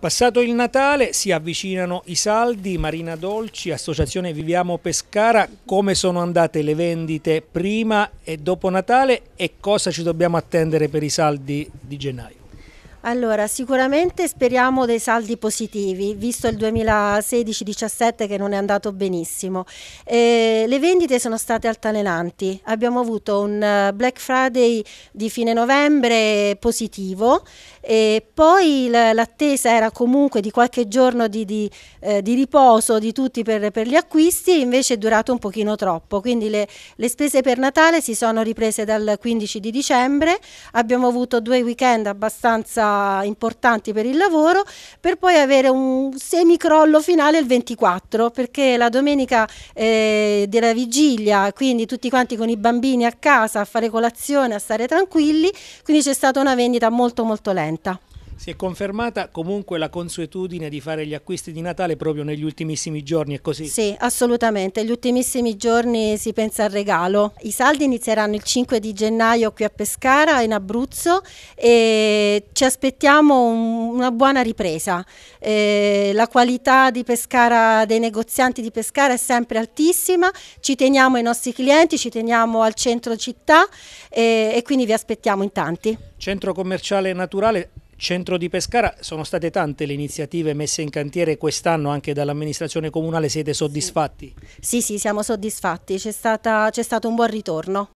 Passato il Natale si avvicinano i saldi, Marina Dolci, Associazione Viviamo Pescara, come sono andate le vendite prima e dopo Natale e cosa ci dobbiamo attendere per i saldi di gennaio? Allora, sicuramente speriamo dei saldi positivi, visto il 2016-17 che non è andato benissimo. Eh, le vendite sono state altalenanti, abbiamo avuto un eh, Black Friday di fine novembre positivo e poi l'attesa era comunque di qualche giorno di, di, eh, di riposo di tutti per, per, gli acquisti, invece è durato un pochino troppo, quindi le, le spese per Natale si sono riprese dal 15 di dicembre, abbiamo avuto due weekend abbastanza importanti per il lavoro, per poi avere un semicrollo finale il 24, perché la domenica eh, della vigilia, quindi tutti quanti con i bambini a casa a fare colazione, a stare tranquilli, quindi c'è stata una vendita molto molto lenta. Si è confermata comunque la consuetudine di fare gli acquisti di Natale proprio negli ultimissimi giorni, è così? Sì, assolutamente, gli ultimissimi giorni si pensa al regalo. I saldi inizieranno il 5 di gennaio qui a Pescara, in Abruzzo, e ci aspettiamo un, una buona ripresa. Eh, la qualità di Pescara, dei negozianti di Pescara è sempre altissima, ci teniamo ai nostri clienti, ci teniamo al centro città e, eh, e quindi vi aspettiamo in tanti. Centro commerciale naturale Centro di Pescara, sono state tante le iniziative messe in cantiere quest'anno anche dall'amministrazione comunale, siete soddisfatti? Sì, sì, sì siamo soddisfatti, c'è stato un buon ritorno.